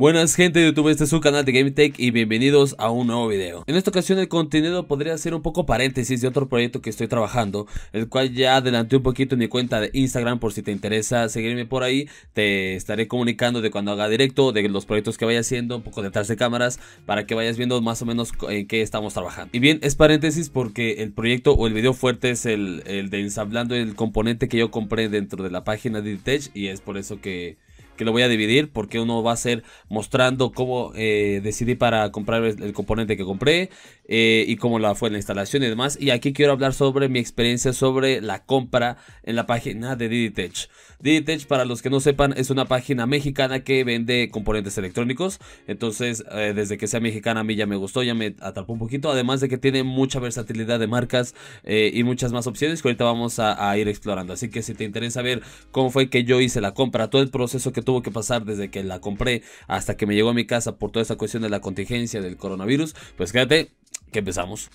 Buenas gente de YouTube, este es su canal de GameTech y bienvenidos a un nuevo video. En esta ocasión el contenido podría ser un poco paréntesis de otro proyecto que estoy trabajando, el cual ya adelanté un poquito en mi cuenta de Instagram por si te interesa seguirme por ahí, te estaré comunicando de cuando haga directo, de los proyectos que vaya haciendo, un poco detrás de cámaras, para que vayas viendo más o menos en qué estamos trabajando. Y bien, es paréntesis porque el proyecto o el video fuerte es el, el de ensamblando el componente que yo compré dentro de la página de Tech y es por eso que que lo voy a dividir porque uno va a ser mostrando cómo eh, decidí para comprar el componente que compré eh, y cómo la fue la instalación y demás. Y aquí quiero hablar sobre mi experiencia sobre la compra en la página de DidiTech DidiTech para los que no sepan, es una página mexicana que vende componentes electrónicos. Entonces, eh, desde que sea mexicana, a mí ya me gustó, ya me atrapó un poquito. Además de que tiene mucha versatilidad de marcas eh, y muchas más opciones que ahorita vamos a, a ir explorando. Así que si te interesa ver cómo fue que yo hice la compra, todo el proceso que tuvo que pasar desde que la compré hasta que me llegó a mi casa por toda esta cuestión de la contingencia del coronavirus, pues quédate que empezamos.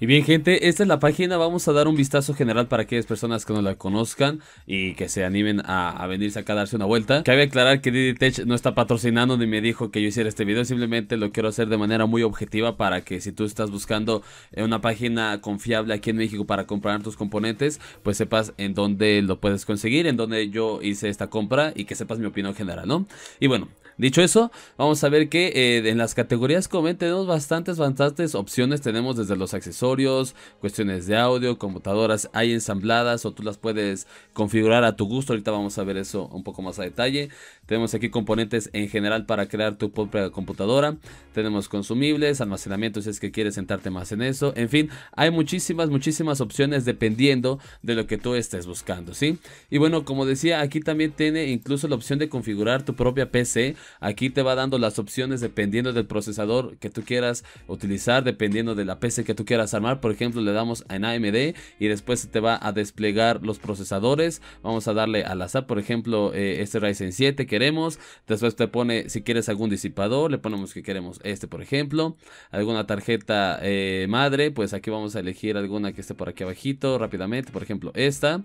Y bien gente, esta es la página, vamos a dar un vistazo general para aquellas personas que no la conozcan y que se animen a, venirse acá a darse una vuelta. Cabe aclarar que DidiTech no está patrocinando ni me dijo que yo hiciera este video, simplemente lo quiero hacer de manera muy objetiva para que si tú estás buscando eh, una página confiable aquí en México para comprar tus componentes, pues sepas en dónde lo puedes conseguir, en dónde yo hice esta compra y que sepas mi opinión general, ¿no? Y bueno, Dicho eso, vamos a ver que eh, en las categorías ven, tenemos bastantes, bastantes opciones. Tenemos desde los accesorios, cuestiones de audio, computadoras hay ensambladas o tú las puedes configurar a tu gusto. Ahorita vamos a ver eso un poco más a detalle. Tenemos aquí componentes en general para crear tu propia computadora. Tenemos consumibles, almacenamiento si es que quieres sentarte más en eso. En fin, hay muchísimas, muchísimas opciones dependiendo de lo que tú estés buscando, ¿sí? Y bueno, como decía, aquí también tiene incluso la opción de configurar tu propia PC Aquí te va dando las opciones dependiendo del procesador que tú quieras utilizar, dependiendo de la PC que tú quieras armar. Por ejemplo, le damos en AMD y después se te va a desplegar los procesadores. Vamos a darle al azar, por ejemplo, eh, este Ryzen 7 queremos. Después te pone si quieres algún disipador, le ponemos que queremos este, por ejemplo. Alguna tarjeta eh, madre, pues aquí vamos a elegir alguna que esté por aquí abajito rápidamente, por ejemplo esta.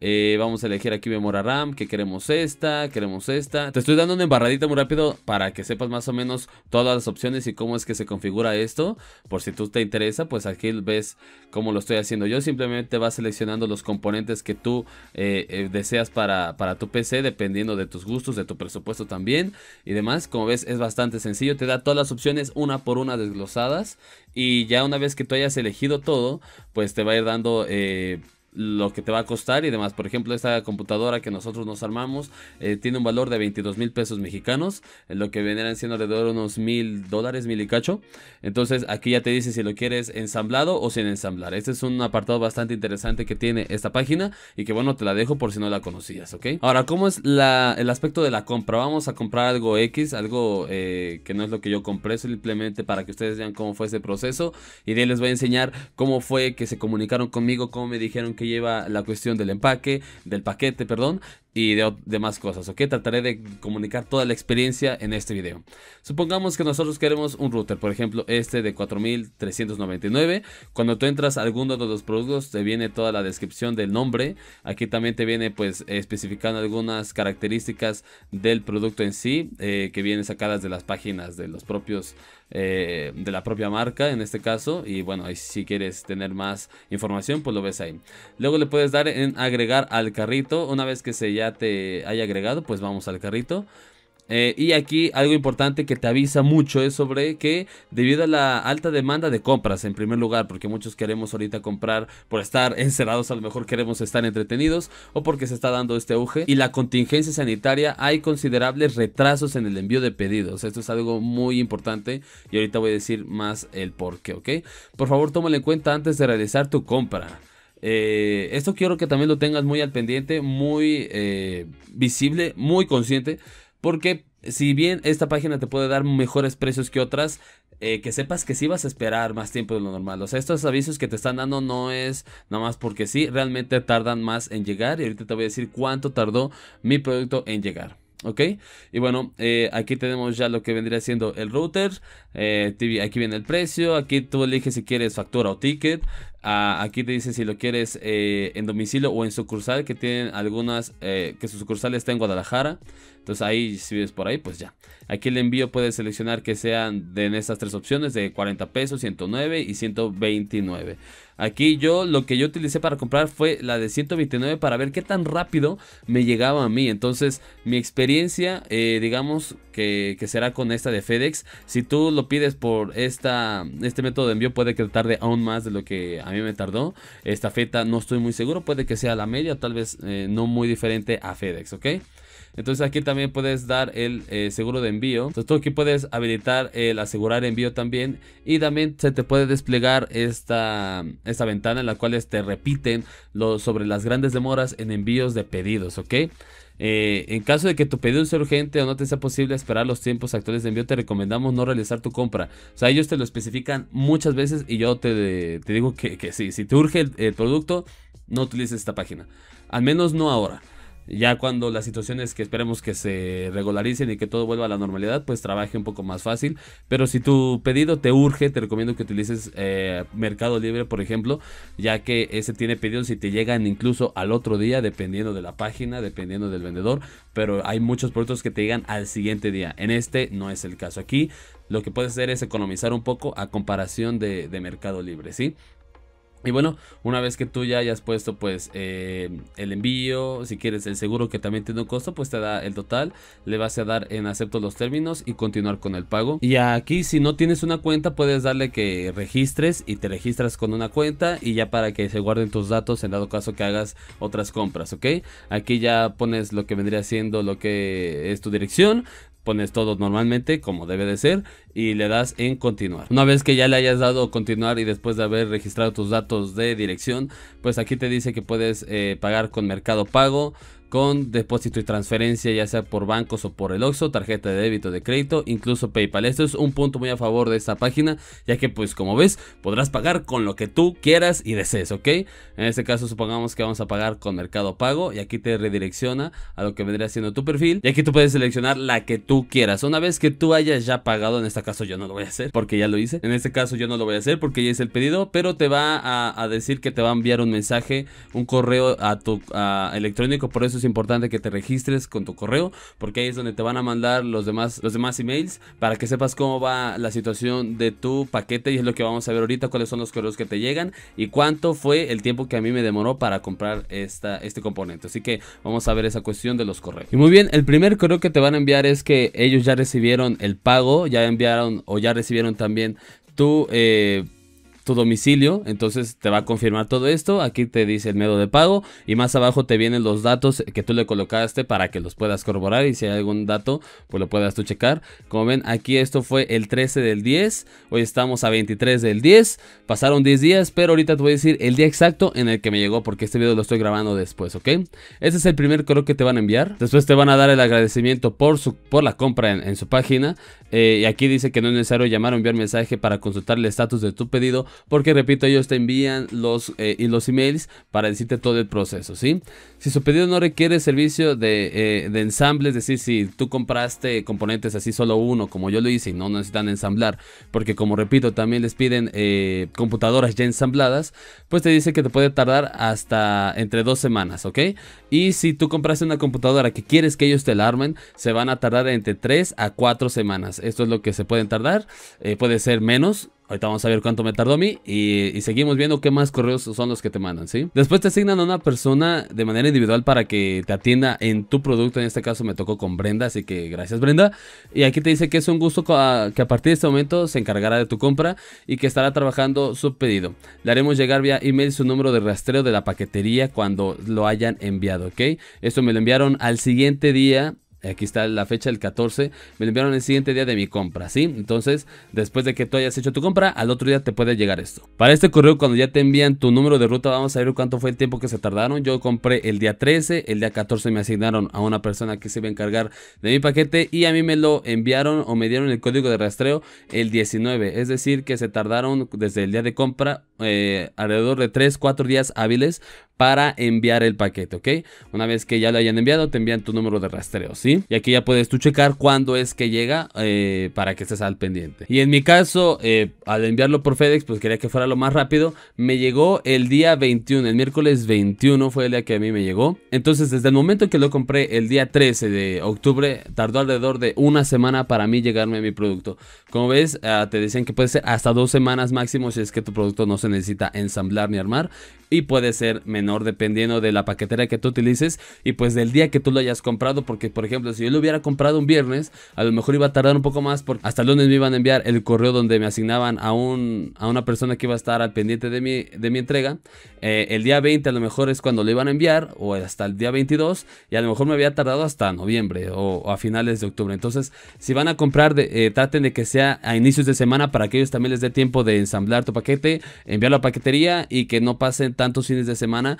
Eh, vamos a elegir aquí memoria RAM, que queremos esta, queremos esta. Te estoy dando una embarradita muy rápido para que sepas más o menos todas las opciones y cómo es que se configura esto. Por si tú te interesa, pues aquí ves cómo lo estoy haciendo. Yo simplemente vas seleccionando los componentes que tú eh, eh, deseas para, tu PC, dependiendo de tus gustos, de tu presupuesto también y demás. Como ves, es bastante sencillo. Te da todas las opciones una por una desglosadas. Y ya una vez que tú hayas elegido todo, pues te va a ir dando lo que te va a costar y demás. Por ejemplo, esta computadora que nosotros nos armamos eh, tiene un valor de 22 mil pesos mexicanos, lo que vendrán siendo alrededor de unos mil dólares, mil y cacho. Entonces aquí ya te dice si lo quieres ensamblado o sin ensamblar. Este es un apartado bastante interesante que tiene esta página y que bueno, te la dejo por si no la conocías, ¿ok? Ahora, ¿cómo es el aspecto de la compra? Vamos a comprar algo X, algo eh, que no es lo que yo compré, simplemente para que ustedes vean cómo fue ese proceso y de ahí les voy a enseñar cómo fue que se comunicaron conmigo, cómo me dijeron que lleva la cuestión del empaque, del paquete, perdón, y de demás cosas, ¿ok? Trataré de comunicar toda la experiencia en este video. Supongamos que nosotros queremos un router, por ejemplo, este de 4399. Cuando tú entras a alguno de los productos, te viene toda la descripción del nombre. Aquí también te viene, pues, especificando algunas características del producto en sí, eh, que vienen sacadas de las páginas de los propios, eh, de la propia marca en este caso. Y bueno, si quieres tener más información, pues lo ves ahí. Luego le puedes dar en agregar al carrito una vez que se ya te haya agregado, pues vamos al carrito. Eh, y aquí algo importante que te avisa mucho es sobre que debido a la alta demanda de compras en primer lugar, porque muchos queremos ahorita comprar por estar encerrados, a lo mejor queremos estar entretenidos o porque se está dando este auge y la contingencia sanitaria hay considerables retrasos en el envío de pedidos. Esto es algo muy importante y ahorita voy a decir más el por qué, ¿ok? Por favor tómale en cuenta antes de realizar tu compra. Eh, esto quiero que también lo tengas muy al pendiente, muy eh, visible, muy consciente, porque si bien esta página te puede dar mejores precios que otras, eh, que sepas que si vas a esperar más tiempo de lo normal. O sea, estos avisos que te están dando no es nada más porque sí, realmente tardan más en llegar. Y ahorita te voy a decir cuánto tardó mi producto en llegar. ¿Ok? Y bueno, eh, aquí tenemos ya lo que vendría siendo el router. Eh, aquí viene el precio. Aquí tú eliges si quieres factura o ticket. Ah, aquí te dice si lo quieres eh, en domicilio o en sucursal que tienen algunas, que sus sucursales están en Guadalajara. Entonces ahí, si ves por ahí, pues ya. Aquí el envío puedes seleccionar que sean de en estas tres opciones de 40 pesos, 109 y 129. Aquí yo lo que yo utilicé para comprar fue la de 129 para ver qué tan rápido me llegaba a mí. Entonces mi experiencia, eh, digamos que, será con esta de FedEx. Si tú lo pides por esta, este método de envío puede que tarde aún más de lo que a mí me tardó. Esta feta no estoy muy seguro, puede que sea la media, tal vez eh, no muy diferente a FedEx, ¿ok? Entonces aquí también puedes dar el eh, seguro de envío. Entonces tú aquí puedes habilitar el asegurar envío también. Y también se te puede desplegar esta, ventana en la cual te este, repiten sobre las grandes demoras en envíos de pedidos, ¿ok? Eh, en caso de que tu pedido sea urgente o no te sea posible esperar los tiempos actuales de envío, te recomendamos no realizar tu compra. O sea, ellos te lo especifican muchas veces y yo te, digo que, sí, si te urge el producto, no utilices esta página. Al menos no ahora ya cuando las situaciones que esperemos que se regularicen y que todo vuelva a la normalidad, pues trabaje un poco más fácil. Pero si tu pedido te urge, te recomiendo que utilices eh, Mercado Libre, por ejemplo, ya que ese tiene pedidos y te llegan incluso al otro día, dependiendo de la página, dependiendo del vendedor. Pero hay muchos productos que te llegan al siguiente día. En este no es el caso. Aquí lo que puedes hacer es economizar un poco a comparación de Mercado Libre, ¿sí? Y bueno, una vez que tú ya hayas puesto pues eh, el envío, si quieres el seguro que también tiene un costo, pues te da el total, le vas a dar en acepto los términos y continuar con el pago. Y aquí si no tienes una cuenta puedes darle que registres y te registras con una cuenta y ya para que se guarden tus datos en dado caso que hagas otras compras, ¿ok? Aquí ya pones lo que vendría siendo lo que es tu dirección, pones todo normalmente como debe de ser y le das en continuar. Una vez que ya le hayas dado continuar y después de haber registrado tus datos de dirección, pues aquí te dice que puedes eh, pagar con Mercado Pago, con depósito y transferencia, ya sea por bancos o por el OXO, tarjeta de débito de crédito, incluso PayPal. Esto es un punto muy a favor de esta página, ya que pues como ves, podrás pagar con lo que tú quieras y desees, ¿ok? En este caso supongamos que vamos a pagar con Mercado Pago y aquí te redirecciona a lo que vendría siendo tu perfil y aquí tú puedes seleccionar la que tú quieras. Una vez que tú hayas ya pagado en esta caso yo no lo voy a hacer porque ya lo hice. En este caso yo no lo voy a hacer porque ya hice el pedido, pero te va a, decir que te va a enviar un mensaje, un correo a tu a electrónico. Por eso es importante que te registres con tu correo porque ahí es donde te van a mandar los demás, los demás emails para que sepas cómo va la situación de tu paquete y es lo que vamos a ver ahorita, cuáles son los correos que te llegan y cuánto fue el tiempo que a mí me demoró para comprar esta, este componente. Así que vamos a ver esa cuestión de los correos. Y muy bien, el primer correo que te van a enviar es que ellos ya recibieron el pago, ya enviaron o ya recibieron también tu eh, tu domicilio, entonces te va a confirmar todo esto, aquí te dice el medio de pago y más abajo te vienen los datos que tú le colocaste para que los puedas corroborar y si hay algún dato pues lo puedas tú checar. Como ven aquí esto fue el 13 del 10, hoy estamos a 23 del 10, pasaron 10 días pero ahorita te voy a decir el día exacto en el que me llegó porque este video lo estoy grabando después, ¿ok? Este es el primer correo que te van a enviar, después te van a dar el agradecimiento por, su, por la compra en, su página eh, y aquí dice que no es necesario llamar o enviar mensaje para consultar el estatus de tu pedido porque repito, ellos te envían los, eh, y los emails para decirte todo el proceso, ¿sí? Si su pedido no requiere servicio eh, de, ensamble, es decir, si tú compraste componentes así solo uno, como yo lo hice, y no necesitan ensamblar, porque como repito, también les piden eh, computadoras ya ensambladas, pues te dice que te puede tardar hasta entre dos semanas, ¿ok? Y si tú compraste una computadora que quieres que ellos te la armen, se van a tardar entre tres a cuatro semanas. Esto es lo que se pueden tardar, puede ser menos, Ahorita vamos a ver cuánto me tardó a mí y, seguimos viendo qué más correos son los que te mandan, ¿sí? Después te asignan a una persona de manera individual para que te atienda en tu producto. En este caso me tocó con Brenda, así que gracias Brenda. Y aquí te dice que es un gusto ah, que a partir de este momento se encargará de tu compra y que estará trabajando su pedido. Le haremos llegar vía email su número de rastreo de la paquetería cuando lo hayan enviado, ¿ok? Esto me lo enviaron al siguiente día aquí está la fecha, el 14, me lo enviaron el siguiente día de mi compra, ¿sí? Entonces, después de que tú hayas hecho tu compra, al otro día te puede llegar esto. Para este correo, cuando ya te envían tu número de ruta, vamos a ver cuánto fue el tiempo que se tardaron. Yo compré el día 13, el día 14 me asignaron a una persona que se iba a encargar de mi paquete y a mí me lo enviaron o me dieron el código de rastreo el 19, es decir, que se tardaron desde el día de compra eh, alrededor de 3, 4 días hábiles para enviar el paquete, ¿ok? Una vez que ya lo hayan enviado, te envían tu número de rastreo, ¿sí? Y aquí ya puedes tú checar cuándo es que llega eh, para que estés al pendiente. Y en mi caso, eh, al enviarlo por FedEx, pues quería que fuera lo más rápido. Me llegó el día 21, el miércoles 21 fue el día que a mí me llegó. Entonces, desde el momento que lo compré, el día 13 de octubre, tardó alrededor de una semana para mí llegarme mi producto. Como ves, ah, te decían que puede ser hasta dos semanas máximo si es que tu producto no se necesita ensamblar ni armar y puede ser menos dependiendo de la paquetería que tú utilices y pues del día que tú lo hayas comprado. Porque, por ejemplo, si yo lo hubiera comprado un viernes, a lo mejor iba a tardar un poco más porque hasta el lunes me iban a enviar el correo donde me asignaban a, un, a una persona que iba a estar al pendiente de mi, de mi entrega. Eh, el día 20 a lo mejor es cuando lo iban a enviar o hasta el día 22 y a lo mejor me había tardado hasta noviembre o, a finales de octubre. Entonces, si van a comprar, eh, traten de que sea a inicios de semana para que ellos también les dé tiempo de ensamblar tu paquete, enviarlo a paquetería y que no pasen tantos fines de semana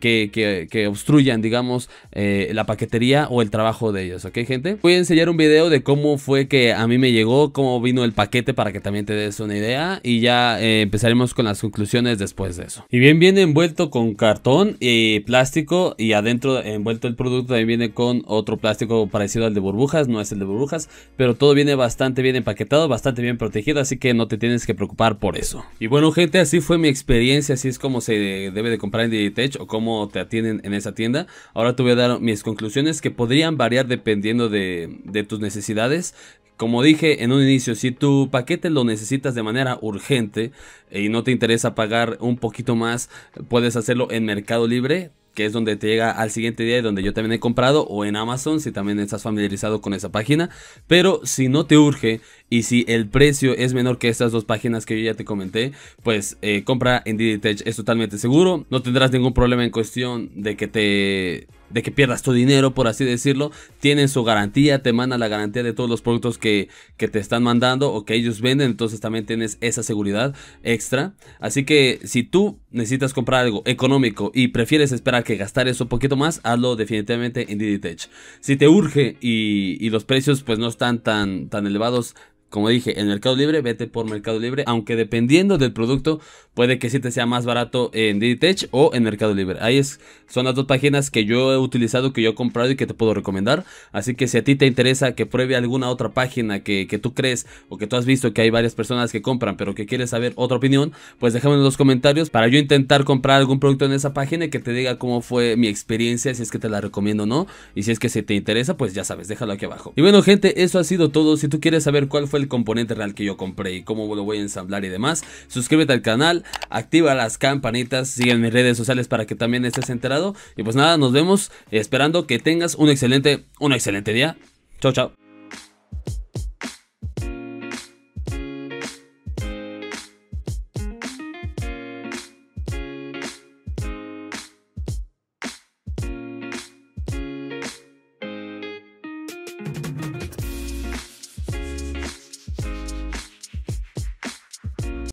que, obstruyan, digamos, eh, la paquetería o el trabajo de ellos, ¿ok, gente? Voy a enseñar un video de cómo fue que a mí me llegó, cómo vino el paquete para que también te des una idea y ya eh, empezaremos con las conclusiones después de eso. Y bien, viene envuelto con cartón y plástico y adentro envuelto el producto también viene con otro plástico parecido al de burbujas, no es el de burbujas, pero todo viene bastante bien empaquetado, bastante bien protegido, así que no te tienes que preocupar por eso. Y bueno, gente, así fue mi experiencia, así es como se debe de comprar en o cómo te atienden en esa tienda. Ahora te voy a dar mis conclusiones que podrían variar dependiendo de tus necesidades. Como dije en un inicio, si tu paquete lo necesitas de manera urgente y no te interesa pagar un poquito más, puedes hacerlo en Mercado Libre que es donde te llega al siguiente día y donde yo también he comprado, o en Amazon si también estás familiarizado con esa página. Pero si no te urge y si el precio es menor que estas dos páginas que yo ya te comenté, pues eh, compra en Diditech, es totalmente seguro. No tendrás ningún problema en cuestión de que te de que pierdas tu dinero, por así decirlo, tienen su garantía, te mandan la garantía de todos los productos que, que te están mandando o que ellos venden, entonces también tienes esa seguridad extra. Así que si tú necesitas comprar algo económico y prefieres esperar que gastar eso un poquito más, hazlo definitivamente en DidiTech. Si te urge y, los precios pues no están tan, tan elevados, como dije, en Mercado Libre, vete por Mercado Libre, aunque dependiendo del producto puede que sí te sea más barato en DigiTech o en Mercado Libre. Ahí son las dos páginas que yo he utilizado, que yo he comprado y que te puedo recomendar. Así que si a ti te interesa que pruebe alguna otra página que, que tú crees o que tú has visto que hay varias personas que compran, pero que quieres saber otra opinión, pues déjame en los comentarios para yo intentar comprar algún producto en esa página y que te diga cómo fue mi experiencia, si es que te la recomiendo o no. Y si es que si te interesa, pues ya sabes, déjalo aquí abajo. Y bueno, gente, eso ha sido todo. Si tú quieres saber cuál fue el componente real que yo compré y cómo lo voy a ensamblar y demás, suscríbete al canal activa las campanitas, sigue mis redes sociales para que también estés enterado. Y pues nada, nos vemos esperando que tengas un excelente, un excelente día. Chao, chao.